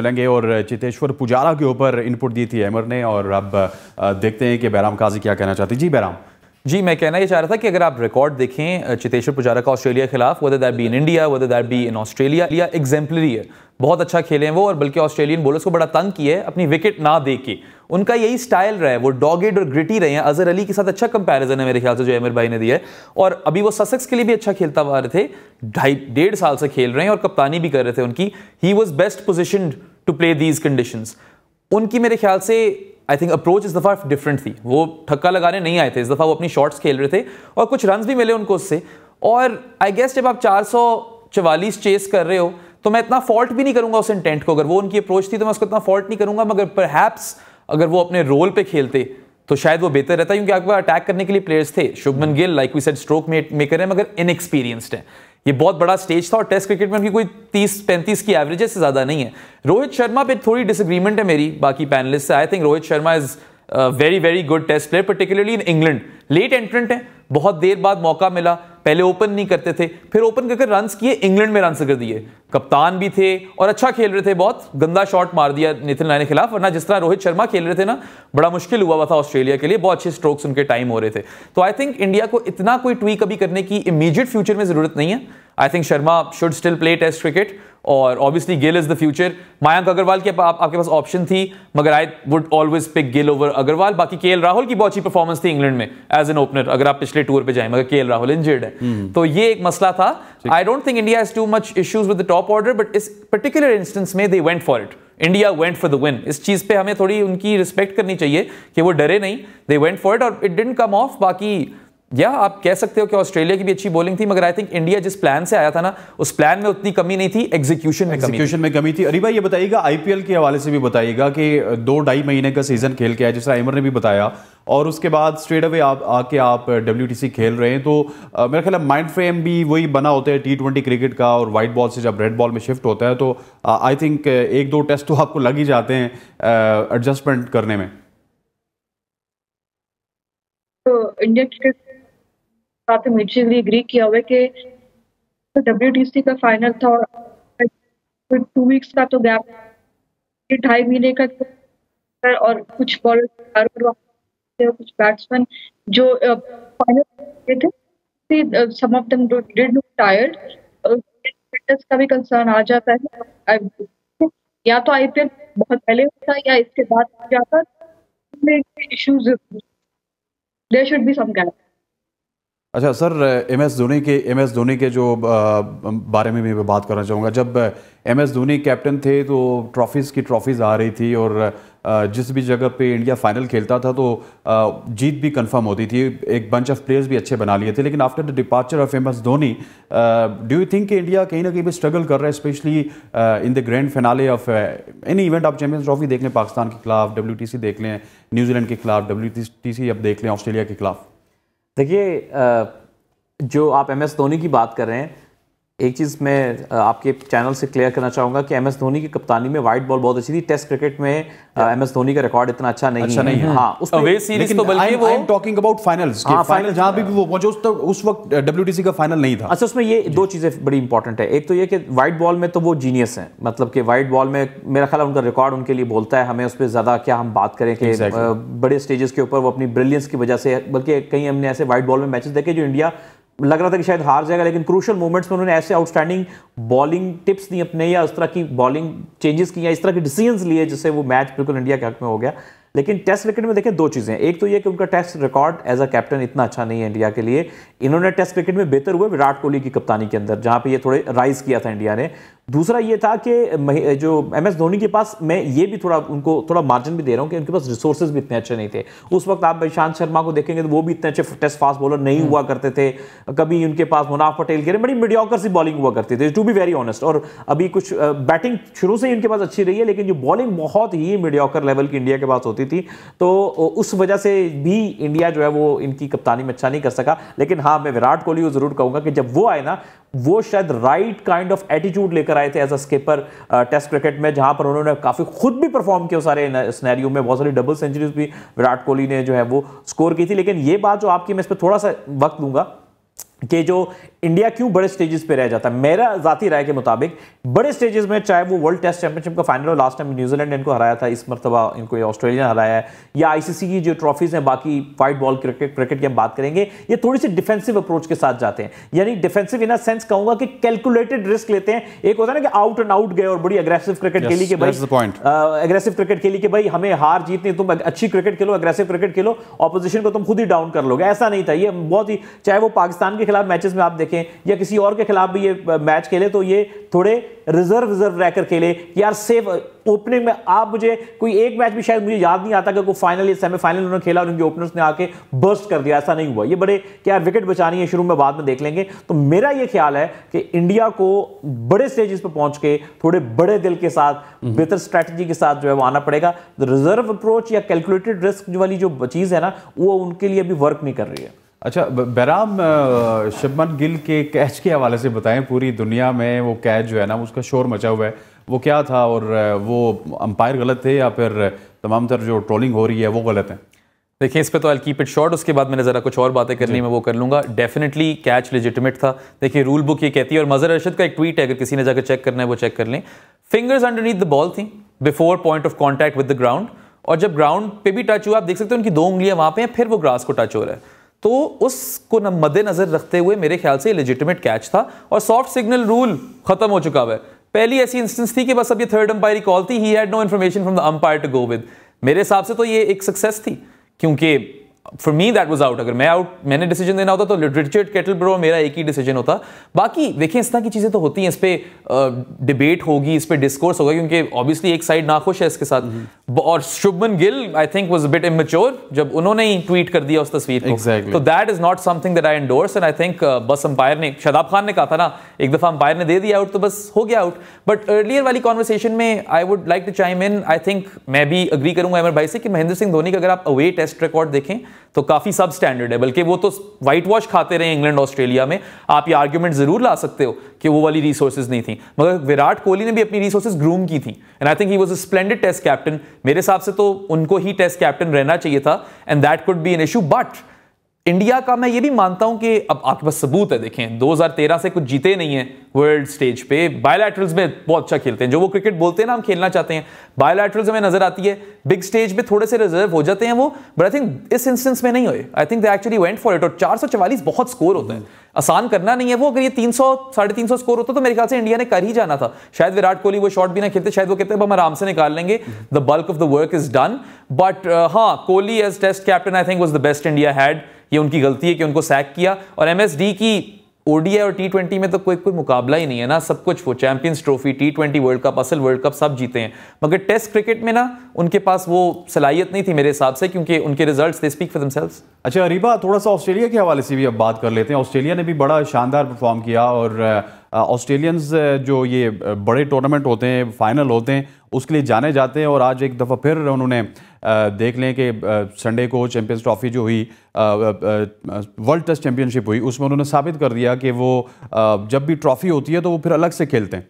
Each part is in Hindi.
चलेंगे और चितेश्वर पुजारा के ऊपर इनपुट दी थी एमर ने और अब देखते हैं कि बैराम काजी क्या कहना चाहते जी बैराम जी मैं कहना ये चाह रहा था कि अगर आप रिकॉर्ड देखें चितेश्वर पुजारा का ऑस्ट्रेलिया के खिलाफ whether that be in India whether that be in Australia लिया एग्जाम्पलरी है बहुत अच्छा खेले हैं वो और बल्कि ऑस्ट्रेलियन बॉलर्स को बड़ा तंग किया है अपनी विकेट ना दे के उनका यही स्टाइल रहा है वो डॉगेड और ग्रिटी रहे हैं अजहर अली के साथ अच्छा कंपैरिजन है मेरे ख्याल से जो अमिर भाई ने दिया है और अभी वो ससेक्स के लिए भी अच्छा खेलता हुआ रहे थे ढाई डेढ़ साल से खेल रहे हैं और कप्तानी भी कर रहे थे उनकी he was best position to play these condition उनकी मेरे ख्याल से आई थिंक अप्रोच इस दफ़ा डिफरेंट थी वो थक्का लगाने नहीं आए थे इस दफ़ा वो अपनी शॉट्स खेल रहे थे और कुछ रन भी मिले उनको उससे और आई गेस जब आप चार चेस कर रहे हो तो मैं इतना फॉल्ट भी नहीं करूंगा उस इंटेंट को अगर वो उनकी अप्रोच थी तो मैं उसको इतना फॉल्ट नहीं करूंगा मगर पर अगर वो अपने रोल पे खेलते तो शायद वो बेहतर रहता क्योंकि आपके पास अटैक करने के लिए प्लेयर्स थे Shubman Gill like we said stroke maker है मगर इनएक्सपीरियंस्ड है ये बहुत बड़ा स्टेज था और टेस्ट क्रिकेट में उनकी कोई तीस पैंतीस की एवरेज से ज़्यादा नहीं है रोहित शर्मा पे थोड़ी डिसग्रीमेंट है मेरी बाकी पैनलिस्ट से I think Rohit Sharma is very very good test player particularly in England late entrant है बहुत देर बाद मौका मिला पहले ओपन नहीं करते थे फिर ओपन करके रन किए इंग्लैंड में रन कर दिए कप्तान भी थे और अच्छा खेल रहे थे बहुत गंदा शॉट मार दिया नितिन राय के खिलाफ वरना जिस तरह रोहित शर्मा खेल रहे थे ना बड़ा मुश्किल हुआ था ऑस्ट्रेलिया के लिए बहुत अच्छे स्ट्रोक्स उनके टाइम हो रहे थे तो आई थिंक इंडिया को इतना कोई ट्वीक अभी करने की इमीजिएट फ्यूचर में जरूरत नहीं है I think Sharma should still play test cricket और obviously Gill is the future Mayank Agarwal के आप, आपके पास ऑप्शन थी मगर I would always pick Gill over Agarwal बाकी के राहुल की बहुत अच्छी परफॉर्मेंस थी इंग्लैंड में एज एन ओपनर अगर आप पिछले टूर पे जाए मगर के राहुल इंजर्ड है हम्म। तो ये एक मसला था I don't think India has too much issues with the top order but इस पर्टिकुलर इंस्टेंस में they went for it India went for the win इस चीज़ पे हमें थोड़ी उनकी रिस्पेक्ट करनी चाहिए कि वो डरे नहीं दे वेंट फॉर इट और इट डेंट कम ऑफ बाकी या आप कह सकते हो कि ऑस्ट्रेलिया की भी अच्छी बॉलिंग थी मगर आई थिंक इंडिया जिस प्लान से आया था ना उस प्लान में उतनी कमी नहीं थी एग्जीक्यूशन में एग्जीक्यूशन में कमी थी अरे भाई ये बताइएगा आईपीएल के हवाले से भी बताइएगा कि दो ढाई महीने का सीजन खेल के आया जिस आइमर ने भी बताया और उसके बाद स्ट्रेट अवे आप आके आप डब्ल्यू खेल रहे हैं तो आ, मेरा ख्याल माइंड फ्रेम भी वही बना होता है टी ट्वेंटी क्रिकेट का और वाइट बॉल से जब रेड बॉल में शिफ्ट होता है तो आई थिंक एक दो टेस्ट तो आपको लग ही जाते हैं एडजस्टमेंट करने में इंडिया तो क्रिकेट काफी म्यूचुअली एग्री किया हुआ है कि डब्ल्यू टी सी का फाइनल था और टू वीक्स का तो गैप ढाई महीने का और कुछ बॉलर कुछ बैट्समैन जो फाइनल थे some of them did look tired fitness का भी कंसर्न आ जाता है या तो आईपीएल बहुत पहले होता या इसके बाद जाता issues there should be some gap अच्छा सर एम एस धोनी के एम एस धोनी के जो बारे में भी मैं बात करना चाहूँगा जब एम एस धोनी कैप्टन थे तो ट्रॉफीज़ की ट्रॉफीज़ आ रही थी और जिस भी जगह पे इंडिया फाइनल खेलता था तो जीत भी कंफर्म होती थी एक बंच ऑफ प्लेयर्स भी अच्छे बना लिए थे लेकिन after the departure of M S Dhoni do you think कि इंडिया कहीं ना कहीं भी स्ट्रगल कर रहा है specially in the grand finale of any event आप चैंपियंस ट्रॉफी देख लें पाकिस्तान के खिलाफ डब्ल्यू देख लें न्यूजीलैंड के खिलाफ डब्ल्यू अब देख लें ऑस्ट्रेलिया के खिलाफ देखिए जो आप एम एस धोनी की बात कर रहे हैं एक चीज़ मैं आपके चैनल से क्लियर करना चाहूँगा कि एम एस धोनी की कप्तानी में वाइट बॉल बहुत अच्छी थी टेस्ट क्रिकेट में एम एस धोनी का रिकॉर्ड इतना अच्छा नहीं अच्छा है। नहीं है हाँ उस सीरीज तो बल्कि वो टॉकिंग अबाउट फाइनल्स हाँ, फाइनल जहाँ भी हाँ। वो पहुंचे उस, तो, उस वक्त डब्ल्यू का फाइनल नहीं था अच्छा उसमें ये दो चीज़ें बड़ी इंपॉर्टेंट है एक तो ये कि वाइट बॉल में तो वो जीनियस है मतलब कि वाइट बॉल में मेरा ख्याल उनका रिकॉर्ड उनके लिए बोलता है हमें उस पर ज़्यादा क्या हम बात करें कि बड़े स्टेजेस के ऊपर वो अपनी ब्रिलियंस की वजह से बल्कि कहीं हमने ऐसे वाइट बॉल में मैचेस देखे जो इंडिया लग रहा था कि शायद हार जाएगा लेकिन क्रूशल मोमेंट्स में उन्होंने ऐसे आउटस्टैंडिंग बॉलिंग टिप्स दी अपने या इस तरह की बॉलिंग चेंजेस की या इस तरह के डिसीजंस लिए जिससे वो मैच बिल्कुल इंडिया के हक में हो गया लेकिन टेस्ट क्रिकेट में देखें दो चीज़ें एक तो ये कि उनका test record as a captain इतना अच्छा नहीं है इंडिया के लिए इन्होंने टेस्ट क्रिकेट में बेहतर हुए विराट कोहली की कप्तानी के अंदर जहां पे ये थोड़े राइज किया था इंडिया ने दूसरा ये था कि जो एम एस धोनी के पास मैं ये भी थोड़ा उनको थोड़ा मार्जिन भी दे रहा हूँ कि उनके पास रिसोर्सेज भी इतने अच्छे नहीं थे उस वक्त आप ईशांत शर्मा को देखेंगे तो वो भी इतने अच्छे टेस्ट फास्ट बॉलर नहीं हम्म। हुआ करते थे कभी उनके पास मुनाफ पटेल के बड़ी मीडियोकर सी बॉलिंग हुआ करती थी टू बी वेरी ऑनेस्ट और अभी कुछ बैटिंग शुरू से ही उनके पास अच्छी रही है लेकिन जो बॉलिंग बहुत ही मीडियोकर लेवल की इंडिया के पास होती थी तो उस वजह से भी इंडिया जो है वो इनकी कप्तानी में अच्छा नहीं कर सका लेकिन हाँ मैं विराट कोहली को जरूर कहूँगा कि जब वो आए ना वो शायद राइट काइंड ऑफ एटीट्यूड लेकर लेकर आए थे as a skipper test cricket में जहां पर उन्होंने काफ़ी खुद भी परफॉर्म किया सारे स्नैरियो में बहुत सारी डबल सेंचुरीज भी विराट कोहली ने जो है वो स्कोर की थी लेकिन ये बात जो आपकी मैं इस पर थोड़ा सा वक्त दूंगा कि जो इंडिया क्यों बड़े स्टेजेस पे रह जाता है मेरा जाती राय के मुताबिक बड़े स्टेजेस में चाहे वो वर्ल्ड टेस्ट चैंपियनशिप का फाइनल हो लास्ट टाइम न्यूजीलैंड इनको हराया था इस मरतबा इनको ऑस्ट्रेलिया हराया है या आईसीसी की जो ट्रॉफीज हैं बाकी वाइट बॉल क्रिकेट क्रिकेट की हम बात करेंगे ये थोड़ी सी डिफेंसिव अप्रोच के साथ जाते हैं यानी डिफेंसिव इन सेंस कहूंगा कि कैलकुलेटेड रिस्क लेते हैं एक होता है ना कि आउट एंड आउट गए और बड़ी अग्रेसिव क्रिकेट yes, खेली के भाई अग्रेसिव क्रिकेट खेली के भाई हमें हार जीतनी तुम अच्छी क्रिकेट खेलो अग्रेसिव क्रिकेट खेलो ऑपोजिशन को तुम खुद ही डाउन कर लोगे ऐसा नहीं था ये बहुत ही चाहे वो पाकिस्तान के खिलाफ मैचेस में आप देखें या किसी और के खिलाफ भी ये मैच खेले तो ये थोड़े रिजर्व रिजर्व रहकर खेले यार सेफ ओपनिंग में आप मुझे कोई एक मैच भी शायद मुझे याद नहीं आता कि कोई फाइनल या सेमीफाइनल उन्होंने खेला और उनके ओपनर्स ने आके बर्स्ट कर दिया ऐसा नहीं हुआ ये बड़े कि यार विकेट बचानी है शुरू में बाद में देख लेंगे तो मेरा ये ख्याल है कि इंडिया को बड़े स्टेजेस पर पहुंच के थोड़े बड़े दिल के साथ हम्म। बेहतर स्ट्रैटेजी के साथ जो है वो आना पड़ेगा रिजर्व अप्रोच या कैलकुलेटेड रिस्क वाली जो चीज़ है ना वो उनके लिए अभी वर्क नहीं कर रही है अच्छा बैराम शबमन गिल के कैच के हवाले से बताएं पूरी दुनिया में वो कैच जो है ना उसका शोर मचा हुआ है वो क्या था और वो अंपायर गलत थे या फिर तमाम तर जो ट्रोलिंग हो रही है वो गलत है देखिए इस पे तो आई कीप इट शॉर्ट उसके बाद मैंने ज़रा कुछ और बातें करनी मैं वो कर लूँगा डेफिनेटली कैच लेजिटमेट था देखिए रूल बुक ये कहती है और मज़र अरशद का एक ट्वीट है अगर किसी ने जाकर चेक करना है वो चेक कर लें फिंगर्स अंडरनीथ द बॉल थी before point of contact with the ground और जब ग्राउंड पे भी टच हुआ आप देख सकते हो उनकी दो उंगलियां वहाँ पे हैं फिर वो ग्रास को टच हो रहा है तो उसको मद्देनजर रखते हुए मेरे ख्याल से लेजिटिमेट कैच था और सॉफ्ट सिग्नल रूल खत्म हो चुका हुआ है पहली ऐसी इंस्टेंस थी कि बस अब ये थर्ड अंपायर कॉल थी he had no information from the umpire to go with मेरे हिसाब से तो ये एक सक्सेस थी क्योंकि for me that was out अगर मैं आउट मैंने डिसीजन देना होता तो रिचर्ड केटल ब्रो मेरा एक ही डिसीजन होता बाकी देखें इस तरह की चीज़ें तो होती हैं इस पर डिबेट होगी इस पर डिस्कोर्स होगा क्योंकि ऑब्वियसली एक साइड नाखुश है इसके साथ mm-hmm. और Shubman Gill I think was bit immature जब उन्होंने ही ट्वीट कर दिया उस तस्वीर को exactly. तो that is not something that I endorse and I think बस अंपायर ने शदाब खान ने कहा था ना एक दफ़ा अंपायर ने दे दिया आउट तो बस हो गया आउट बट अर्लियर वाली कॉन्वर्सेशन में I would like to chime in I think मैं भी अग्री करूंगा अमर भाई से कि महेंद्र सिंह धोनी का अगर आप अवे टेस्ट रिकॉर्ड देखें तो काफ़ी सब स्टैंडर्ड है बल्कि वो तो वाइट वॉश खाते रहे इंग्लैंड ऑस्ट्रेलिया में आप ये आर्ग्यूमेंट ज़रूर ला सकते हो कि वो वाली रिसोर्सेज नहीं थी मगर विराट कोहली ने भी अपनी रिसोर्सेज ग्रूम की थी and I think he was a splendid test captain मेरे हिसाब से तो उनको ही टेस्ट कैप्टन रहना चाहिए था and that could be an issue but India का मैं ये भी मानता हूं कि अब आपके पास सबूत है देखें 2013 से कुछ जीते नहीं है वर्ल्ड स्टेज पे बायोलैटरल्स में बहुत अच्छा खेलते हैं जो वो क्रिकेट बोलते हैं ना हम खेलना चाहते हैं बायोलैटरल्स हमें नजर आती है बिग स्टेज पे थोड़े से रिजर्व हो जाते हैं वो बट आई थिंक इस इंस्टेंस में नहीं हुए I think they actually went for it और चार बहुत स्कोर होते हैं आसान करना नहीं है वो अगर ये तीन सौ साढ़े तीन सौ स्कोर होता तो मेरे ख्याल से इंडिया ने कर ही जाना था शायद विराट कोहली वो शॉट भी ना खेलते शायद वो कहते हम आराम से निकाल लेंगे the bulk of the work is done but हाँ Kohli as test captain I think was the best India had ये उनकी गलती है कि उनको सैक किया और एमएसडी की ओडीआई और टी ट्वेंटी में तो कोई कोई मुकाबला ही नहीं है ना सब कुछ वो champions trophy T twenty world cup असल वर्ल्ड कप सब जीते हैं मगर टेस्ट क्रिकेट में ना उनके पास वो सलाहियत नहीं थी मेरे हिसाब से क्योंकि उनके result they speak for themselves अच्छा अरीबा थोड़ा सा ऑस्ट्रेलिया के हवाले से भी अब बात कर लेते हैं ऑस्ट्रेलिया ने भी बड़ा शानदार परफॉर्म किया और ऑस्ट्रेलियंस जो ये बड़े टूर्नामेंट होते हैं फाइनल होते हैं उसके लिए जाने जाते हैं और आज एक दफ़ा फिर उन्होंने देख लें कि संडे को चैंपियंस ट्रॉफी जो हुई वर्ल्ड टेस्ट चैंपियनशिप हुई उसमें उन्होंने साबित कर दिया कि वो जब भी ट्रॉफी होती है तो वो फिर अलग से खेलते हैं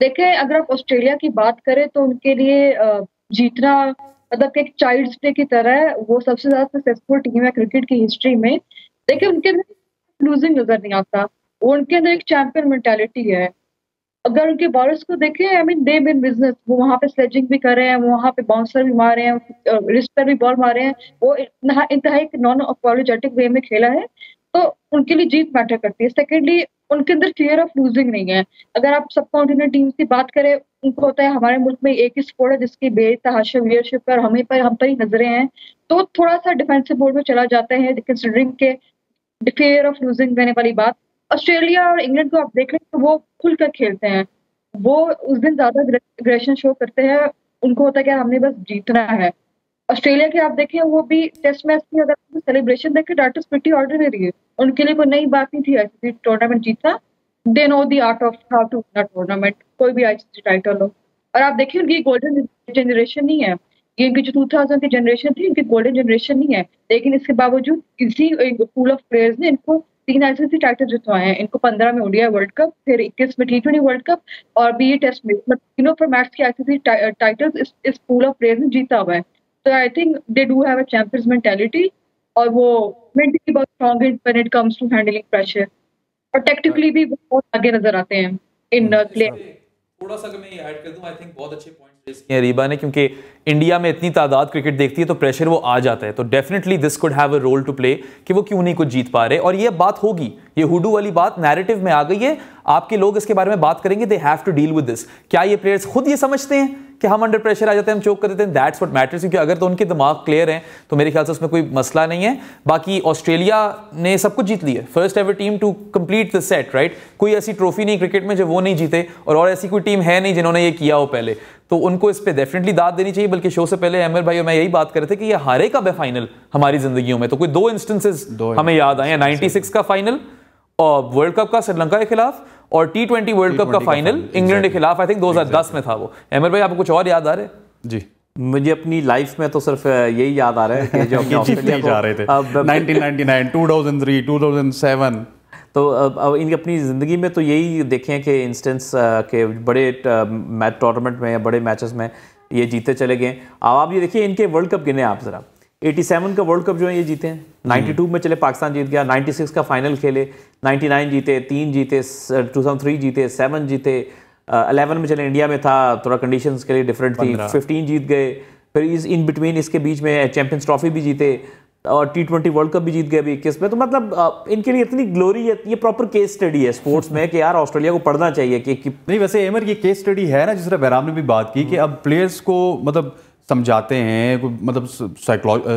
देखें अगर आप ऑस्ट्रेलिया की बात करें तो उनके लिए जीतना मतलब एक चाइल्ड प्ले की तरह है वो सबसे ज्यादा सक्सेसफुल टीम है क्रिकेट की हिस्ट्री में देखिए उनके अंदर लूजिंग नजर नहीं आता वो उनके अंदर एक चैंपियन मेंटेलिटी है अगर उनके बॉलर्स को देखें I mean they bin business वो वहाँ पे स्लेजिंग भी कर रहे हैं वहाँ पे बाउंसर भी मार रहे हैं रिस्ट पर भी बॉल मार रहे हैं वो इतना इंतहा एक नॉन अपॉलोजेटिक वे में खेला है तो उनके लिए जीत मैटर करती है सेकेंडली उनके अंदर फियर ऑफ लूजिंग नहीं है अगर आप सब कॉन्टिनेंट टीम्स की बात करें उनको होता है हमारे मुल्क में एक ही स्पोर्ट है जिसकी बेतहाशा लीडरशिप पर हमें पर हम पर ही नजरें हैं तो थोड़ा सा डिफेंसिव बोर्ड में चला जाता है कंसिडरिंग के फेयर ऑफ लूजिंग देने वाली बात ऑस्ट्रेलिया और इंग्लैंड को आप देखें तो वो खुलकर खेलते हैं वो उस दिन ज्यादा ग्रेशन शो करते हैं उनको होता है कि हमने बस जीतना है ऑस्ट्रेलिया के आप देखें वो भी टेस्ट मैच की अगर सेलिब्रेशन देखें डॉट प्रिटी ऑर्डिनरी है उनके लिए कोई नई बात नहीं थी आईसीसी टूर्नामेंट जीतना they know the art of how to win tournament कोई भी आईसीसी टाइटल हो और आप देखिए उनकी गोल्डन जनरेशन नहीं है ये इनकी जो टू थाउजेंड की जनरेशन थी इनकी गोल्डन जनरेशन नहीं है लेकिन इसके बावजूद इसी पूल ऑफ प्लेयर्स ने इनको तीन आईसीसी टाइटल जितवाए हैं इनको पंद्रह में ओडीआई वर्ल्ड कप फिर इक्कीस में टी ट्वेंटी वर्ल्ड कप और बी टेस्ट में मतलब तीनों फॉर्मेट्स के आईसीसी टाइटल्स इस इस पूल ऑफ प्लेयर ने जीता हुआ है तो I think they do have a champions mentality और वो मेंटली बहुत स्ट्रॉन्ग है when it comes to handling pressure और टेक्टिकली भी बहुत आगे नजर आते हैं इन प्लेयर हम्म। थोड़ा सा मैं ऐड कर दूं आई थिंक बहुत अच्छे पॉइंट रेज किए रीबा ने क्योंकि इंडिया में इतनी तादाद क्रिकेट देखती है तो प्रेशर वो आ जाता है तो definitely this could have a role to play कि वो क्यों नहीं कुछ जीत पा रहे और ये बात होगी ये हुडू वाली बात नैरेटिव में आ गई है आपके लोग इसके बारे में बात करेंगे they have to deal with this क्या ये प्लेयर्स खुद ये समझते हैं कि हम अंडर प्रेशर आ जाते हैं हम चोक कर देते हैं दैट्स वट मैटर्स क्योंकि अगर तो उनके दिमाग क्लियर हैं तो मेरे ख्याल से उसमें कोई मसला नहीं है बाकी ऑस्ट्रेलिया ने सब कुछ जीत लिया first ever team to complete the set right कोई ऐसी ट्रॉफी नहीं क्रिकेट में जो वो नहीं जीते और, और ऐसी कोई टीम है नहीं जिन्होंने ये किया हो पहले तो उनको इस पर डेफिनेटली दाद देनी चाहिए बल्कि शो से पहले अहमद भाई और मैं यही बात कर रहे थे कि ये हारे का फाइनल हमारी जिंदगी में तो कोई दो इंस्टेंसेज हमें याद आए नाइनटी का फाइनल और वर्ल्ड कप का श्रीलंका के खिलाफ और टी ट्वेंटी वर्ल्ड कप का फाइनल इंग्लैंड के खिलाफ आई थिंक दो हजार दस में था वो अहमद भाई आपको कुछ और याद आ रहे जी मुझे अपनी लाइफ में तो सिर्फ यही याद आ रहा है कि जो जा रहे थे 1999 2003 2007 तो अब इनकी अपनी ज़िंदगी में तो यही देखें कि इंस्टेंस के बड़े मैच टूर्नामेंट में या बड़े मैचेस में ये जीते चले गए अब आप ये देखिए इनके वर्ल्ड कप गिने आप ज़रा 87 का वर्ल्ड कप जो है ये जीते हैं नाइन्टी टू में चले पाकिस्तान जीत गया नाइन्टी सिक्स का फाइनल खेले नाइन जीते तीन जीते टू थाउजेंड थ्री जीते सेवन जीते अलेवन में चले इंडिया में था थोड़ा कंडीशन के लिए डिफरेंट थी फिफ्टीन जीत गए फिर इस इन बिटवीन इसके बीच में चैंपियंस ट्रॉफी भी जीते और टी ट्वेंटी वर्ल्ड कप भी जीत गए अभी इक्कीस में तो मतलब इनके लिए इतनी ग्लोरी है ये प्रॉपर केस स्टडी है स्पोर्ट्स में कि यार ऑस्ट्रेलिया को पढ़ना चाहिए कि, कि नहीं वैसे एमर ये केस स्टडी है ना जिस तरह बैराम ने भी बात की कि हम्म। अब प्लेयर्स को मतलब समझाते हैं मतलब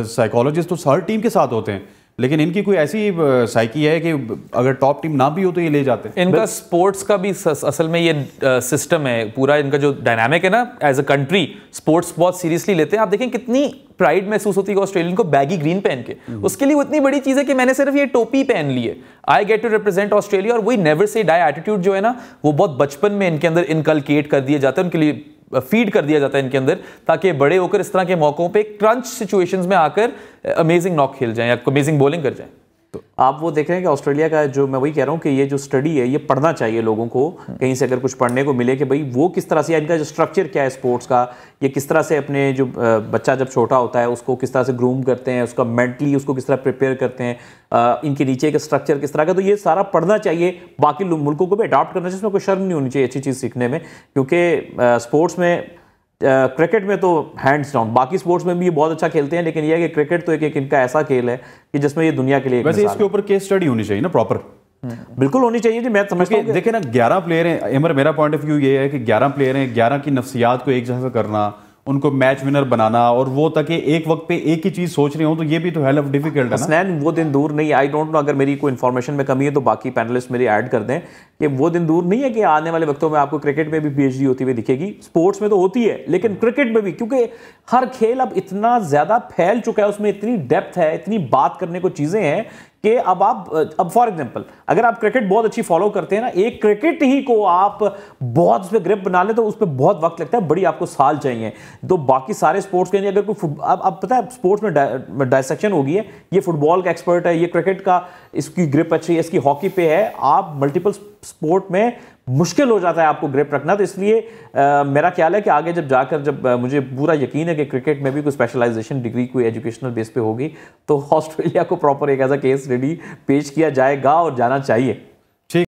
साइकोलॉजिस्ट तो हर टीम के साथ होते हैं लेकिन इनकी कोई ऐसी साइकी है कि अगर टॉप टीम ना भी हो तो ये ले जाते हैं इनका स्पोर्ट्स का भी असल में ये सिस्टम है पूरा इनका जो डायनामिक है ना एज अ कंट्री स्पोर्ट्स बहुत सीरियसली लेते हैं आप देखें कितनी प्राइड महसूस होती है ऑस्ट्रेलियन को बैगी ग्रीन पहन के हम्म। उसके लिए इतनी बड़ी चीज़ है कि मैंने सिर्फ ये टोपी पहन ली है I get to represent Australia और वही नेवर से डाई एटीट्यूड जो है ना वो बहुत बचपन में इनके अंदर इनकलकेट कर दिए जाते हैं उनके लिए फीड कर दिया जाता है इनके अंदर ताकि बड़े होकर इस तरह के मौक़ों पर क्रंच सिचुएशंस में आकर अमेजिंग नॉक खेल जाएं या अमेजिंग बॉलिंग कर जाएं तो आप वो देख रहे हैं कि ऑस्ट्रेलिया का जो मैं वही कह रहा हूँ कि ये जो स्टडी है ये पढ़ना चाहिए लोगों को कहीं से अगर कुछ पढ़ने को मिले कि भाई वो किस तरह से इनका जो स्ट्रक्चर क्या है स्पोर्ट्स का ये किस तरह से अपने जो बच्चा जब छोटा होता है उसको किस तरह से ग्रूम करते हैं उसका मेंटली उसको किस तरह प्रिपेयर करते हैं इनके नीचे का स्ट्रक्चर किस तरह का तो ये सारा पढ़ना चाहिए बाकी मुल्कों को भी अडॉप्ट करना चाहिए इसमें कोई शर्म नहीं होनी चाहिए अच्छी चीज़ सीखने में क्योंकि स्पोर्ट्स में क्रिकेट में तो हैंड्स डाउन बाकी स्पोर्ट्स में भी ये बहुत अच्छा खेलते हैं लेकिन यह है कि क्रिकेट तो एक एक इनका ऐसा खेल है कि जिसमें ये दुनिया के लिए वैसे इसके ऊपर केस स्टडी होनी चाहिए ना प्रॉपर हम्म। बिल्कुल होनी चाहिए जी मैं समझता हूँ देखिए ना ग्यारह प्लेयर हैं अमर मेरा पॉइंट ऑफ व्यू ये है कि ग्यारह प्लेयर हैं ग्यारह की नफसियात को एक जैसा करना उनको मैच विनर बनाना और वो तक एक वक्त पे एक ही चीज सोच रहे हो तो ये भी तो हेल ऑफ डिफिकल्ट है स्नैन वो दिन दूर नहीं आई डोंट नो अगर मेरी कोई इन्फॉर्मेशन में कमी है तो बाकी पैनलिस्ट मेरी ऐड कर दें कि वो दिन दूर नहीं है कि आने वाले वक्तों में आपको क्रिकेट में भी पीएचडी होती हुई दिखेगी स्पोर्ट्स में तो होती है लेकिन क्रिकेट में भी क्योंकि हर खेल अब इतना ज्यादा फैल चुका है उसमें इतनी डेप्थ है इतनी बात करने को चीजें हैं कि अब आप अब फॉर एग्जांपल अगर आप क्रिकेट बहुत अच्छी फॉलो करते हैं ना एक क्रिकेट ही को आप बहुत उस पर ग्रिप बना ले तो उस पर बहुत वक्त लगता है बड़ी आपको साल चाहिए तो बाकी सारे स्पोर्ट्स के लिए अगर कोई अब अब पता है स्पोर्ट्स में डायसेक्शन होगी है ये फुटबॉल का एक्सपर्ट है ये क्रिकेट का इसकी ग्रिप अच्छी है इसकी हॉकी पे है आप मल्टीपल स्पोर्ट में मुश्किल हो जाता है आपको ग्रिप रखना तो इसलिए आ, मेरा ख्याल है कि आगे जब जाकर जब आ, मुझे पूरा यकीन है कि क्रिकेट में भी कोई स्पेशलाइजेशन डिग्री कोई एजुकेशनल बेस पे होगी तो ऑस्ट्रेलिया को प्रॉपर एक ऐसा केस रेडी पेश किया जाएगा और जाना चाहिए